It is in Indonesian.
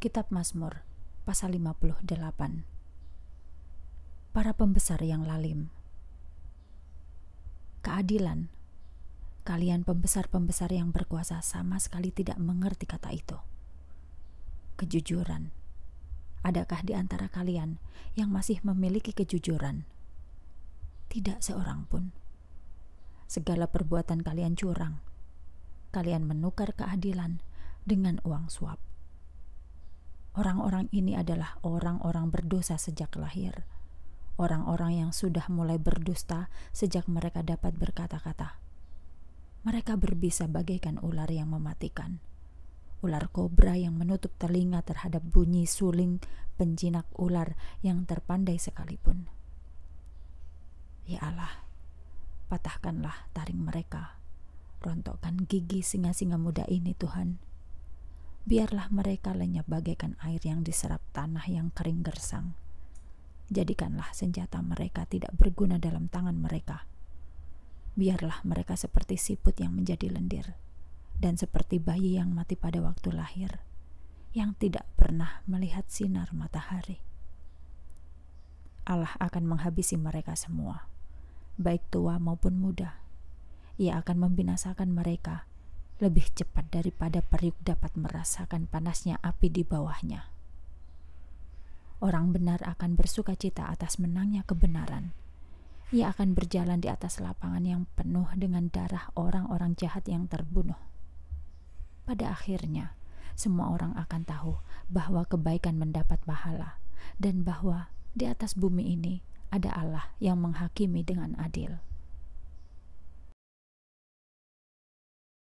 Kitab Mazmur pasal 58 Para pembesar yang lalim Keadilan Kalian pembesar-pembesar yang berkuasa sama sekali tidak mengerti kata itu Kejujuran Adakah di antara kalian yang masih memiliki kejujuran? Tidak seorang pun Segala perbuatan kalian curang Kalian menukar keadilan dengan uang suap orang-orang ini adalah orang-orang berdosa sejak lahir, orang-orang yang sudah mulai berdusta sejak mereka dapat berkata-kata. Mereka berbisa bagaikan ular yang mematikan, ular kobra yang menutup telinga terhadap bunyi suling penjinak ular yang terpandai sekalipun. Ya Allah, patahkanlah taring mereka, rontokkan gigi singa-singa muda ini, Tuhan biarlah mereka lenyap bagaikan air yang diserap tanah yang kering gersang. Jadikanlah senjata mereka tidak berguna dalam tangan mereka. Biarlah mereka seperti siput yang menjadi lendir, dan seperti bayi yang mati pada waktu lahir, yang tidak pernah melihat sinar matahari. Allah akan menghabisi mereka semua, baik tua maupun muda. Ia akan membinasakan mereka lebih cepat daripada periuk dapat merasakan panasnya api di bawahnya. Orang benar akan bersuka cita atas menangnya kebenaran. Ia akan berjalan di atas lapangan yang penuh dengan darah orang-orang jahat yang terbunuh. Pada akhirnya, semua orang akan tahu bahwa kebaikan mendapat pahala dan bahwa di atas bumi ini ada Allah yang menghakimi dengan adil.